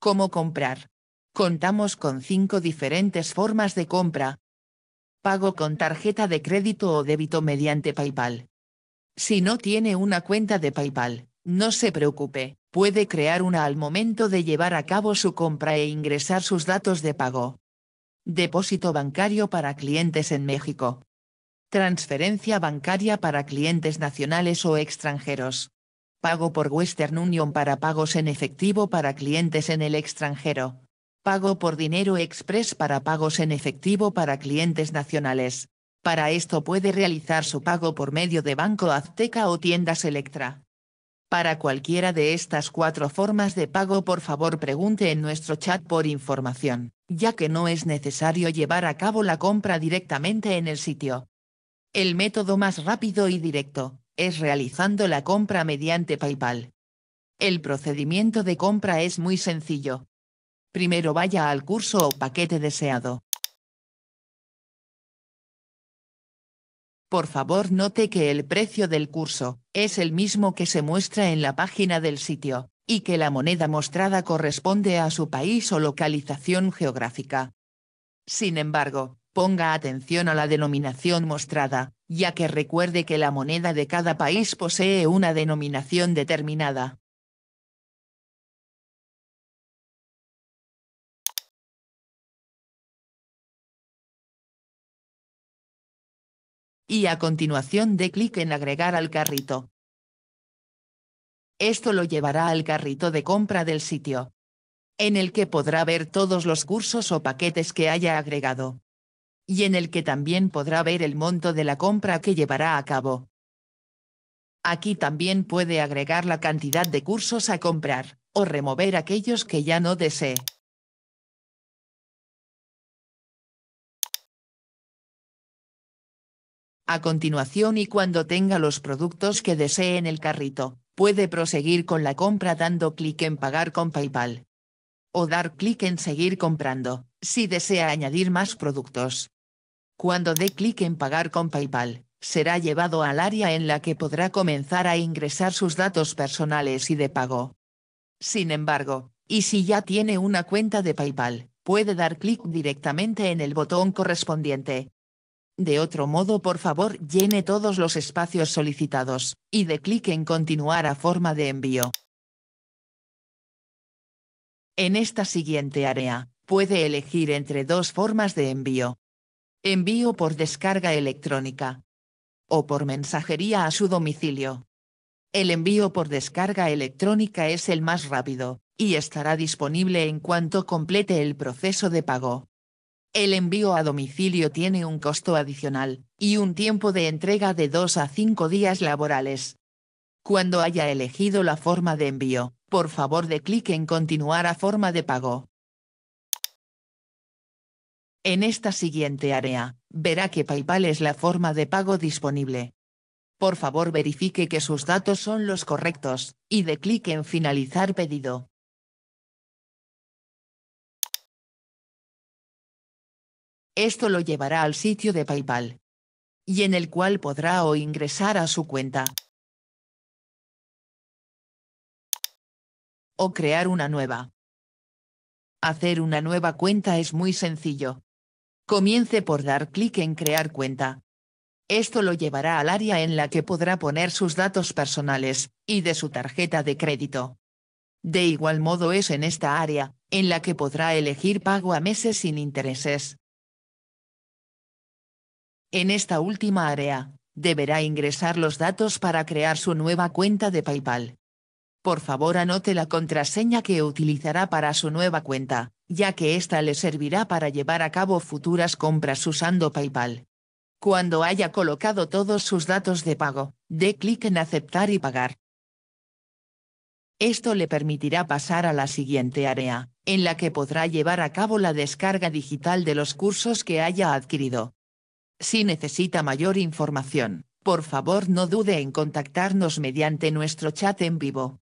¿Cómo comprar? Contamos con cinco diferentes formas de compra. Pago con tarjeta de crédito o débito mediante PayPal. Si no tiene una cuenta de PayPal, no se preocupe, puede crear una al momento de llevar a cabo su compra e ingresar sus datos de pago. Depósito bancario para clientes en México. Transferencia bancaria para clientes nacionales o extranjeros. Pago por Western Union para pagos en efectivo para clientes en el extranjero. Pago por Dinero Express para pagos en efectivo para clientes nacionales. Para esto puede realizar su pago por medio de Banco Azteca o tiendas Electra. Para cualquiera de estas cuatro formas de pago por favor pregunte en nuestro chat por información, ya que no es necesario llevar a cabo la compra directamente en el sitio. El método más rápido y directo, es realizando la compra mediante PayPal. El procedimiento de compra es muy sencillo. Primero vaya al curso o paquete deseado. Por favor note que el precio del curso es el mismo que se muestra en la página del sitio, y que la moneda mostrada corresponde a su país o localización geográfica. Sin embargo, ponga atención a la denominación mostrada, ya que recuerde que la moneda de cada país posee una denominación determinada. Y a continuación dé clic en agregar al carrito. Esto lo llevará al carrito de compra del sitio, en el que podrá ver todos los cursos o paquetes que haya agregado y en el que también podrá ver el monto de la compra que llevará a cabo. Aquí también puede agregar la cantidad de cursos a comprar, o remover aquellos que ya no desee. A continuación y cuando tenga los productos que desee en el carrito, puede proseguir con la compra dando clic en Pagar con PayPal. O dar clic en Seguir comprando, si desea añadir más productos. Cuando dé clic en Pagar con PayPal, será llevado al área en la que podrá comenzar a ingresar sus datos personales y de pago. Sin embargo, y si ya tiene una cuenta de PayPal, puede dar clic directamente en el botón correspondiente. De otro modo, por favor, llene todos los espacios solicitados, y dé clic en Continuar a forma de envío. En esta siguiente área, puede elegir entre dos formas de envío envío por descarga electrónica o por mensajería a su domicilio. El envío por descarga electrónica es el más rápido, y estará disponible en cuanto complete el proceso de pago. El envío a domicilio tiene un costo adicional, y un tiempo de entrega de 2 a 5 días laborales. Cuando haya elegido la forma de envío, por favor de clic en Continuar a forma de pago. En esta siguiente área, verá que PayPal es la forma de pago disponible. Por favor verifique que sus datos son los correctos, y de clic en Finalizar pedido. Esto lo llevará al sitio de PayPal. Y en el cual podrá o ingresar a su cuenta. O crear una nueva. Hacer una nueva cuenta es muy sencillo. Comience por dar clic en Crear cuenta. Esto lo llevará al área en la que podrá poner sus datos personales, y de su tarjeta de crédito. De igual modo es en esta área, en la que podrá elegir pago a meses sin intereses. En esta última área, deberá ingresar los datos para crear su nueva cuenta de PayPal. Por favor anote la contraseña que utilizará para su nueva cuenta ya que ésta le servirá para llevar a cabo futuras compras usando PayPal. Cuando haya colocado todos sus datos de pago, dé clic en Aceptar y pagar. Esto le permitirá pasar a la siguiente área, en la que podrá llevar a cabo la descarga digital de los cursos que haya adquirido. Si necesita mayor información, por favor no dude en contactarnos mediante nuestro chat en vivo.